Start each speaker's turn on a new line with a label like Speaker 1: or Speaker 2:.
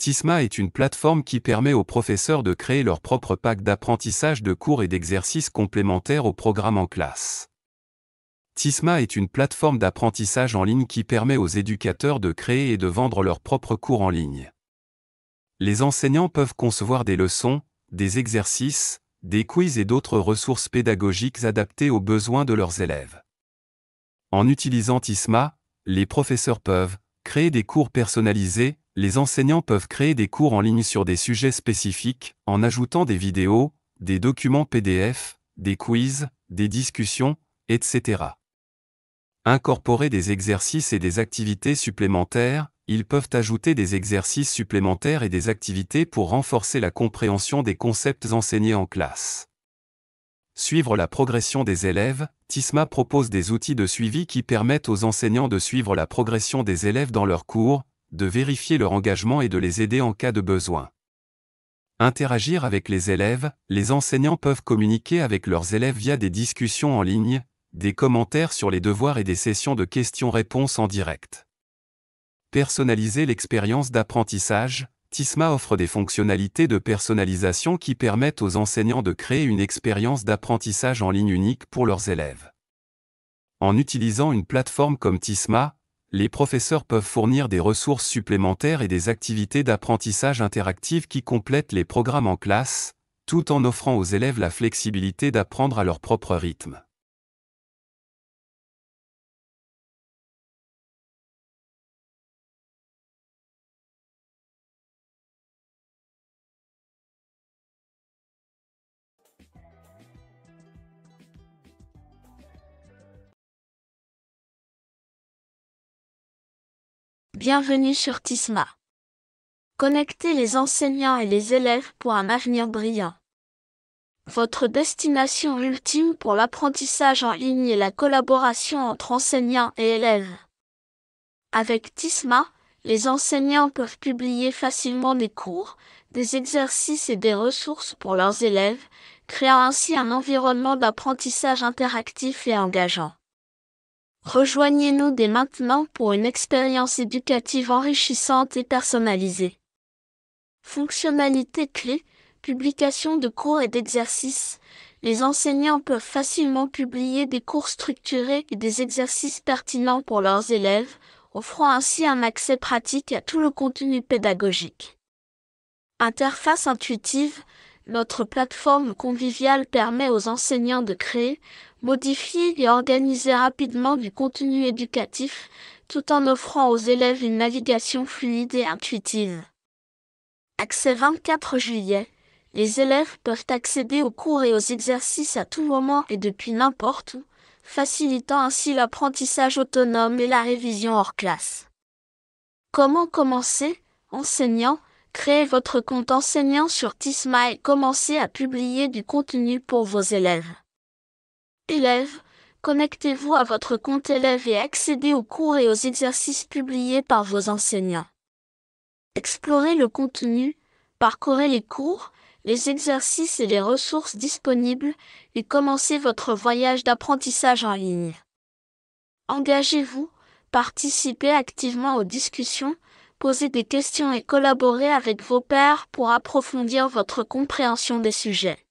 Speaker 1: Tisma est une plateforme qui permet aux professeurs de créer leur propre pack d'apprentissage de cours et d'exercices complémentaires au programme en classe. Tisma est une plateforme d'apprentissage en ligne qui permet aux éducateurs de créer et de vendre leurs propres cours en ligne. Les enseignants peuvent concevoir des leçons, des exercices, des quiz et d'autres ressources pédagogiques adaptées aux besoins de leurs élèves. En utilisant Tisma, les professeurs peuvent créer des cours personnalisés, les enseignants peuvent créer des cours en ligne sur des sujets spécifiques, en ajoutant des vidéos, des documents PDF, des quiz, des discussions, etc. Incorporer des exercices et des activités supplémentaires, ils peuvent ajouter des exercices supplémentaires et des activités pour renforcer la compréhension des concepts enseignés en classe. Suivre la progression des élèves, TISMA propose des outils de suivi qui permettent aux enseignants de suivre la progression des élèves dans leurs cours, de vérifier leur engagement et de les aider en cas de besoin. Interagir avec les élèves, les enseignants peuvent communiquer avec leurs élèves via des discussions en ligne, des commentaires sur les devoirs et des sessions de questions-réponses en direct. Personnaliser l'expérience d'apprentissage, TISMA offre des fonctionnalités de personnalisation qui permettent aux enseignants de créer une expérience d'apprentissage en ligne unique pour leurs élèves. En utilisant une plateforme comme TISMA, les professeurs peuvent fournir des ressources supplémentaires et des activités d'apprentissage interactives qui complètent les programmes en classe, tout en offrant aux élèves la flexibilité d'apprendre à leur propre rythme.
Speaker 2: Bienvenue sur Tisma. Connectez les enseignants et les élèves pour un avenir brillant. Votre destination ultime pour l'apprentissage en ligne et la collaboration entre enseignants et élèves. Avec Tisma, les enseignants peuvent publier facilement des cours, des exercices et des ressources pour leurs élèves, créant ainsi un environnement d'apprentissage interactif et engageant. Rejoignez-nous dès maintenant pour une expérience éducative enrichissante et personnalisée. Fonctionnalités clés, publication de cours et d'exercices. Les enseignants peuvent facilement publier des cours structurés et des exercices pertinents pour leurs élèves, offrant ainsi un accès pratique à tout le contenu pédagogique. Interface intuitive, notre plateforme conviviale permet aux enseignants de créer, modifier et organiser rapidement du contenu éducatif, tout en offrant aux élèves une navigation fluide et intuitive. Accès 24 juillet. Les élèves peuvent accéder aux cours et aux exercices à tout moment et depuis n'importe où, facilitant ainsi l'apprentissage autonome et la révision hors classe. Comment commencer, enseignant, Créez votre compte enseignant sur Tisma et commencez à publier du contenu pour vos élèves. Élèves, connectez-vous à votre compte élève et accédez aux cours et aux exercices publiés par vos enseignants. Explorez le contenu, parcourez les cours, les exercices et les ressources disponibles et commencez votre voyage d'apprentissage en ligne. Engagez-vous, participez activement aux discussions, poser des questions et collaborer avec vos pairs pour approfondir votre compréhension des sujets.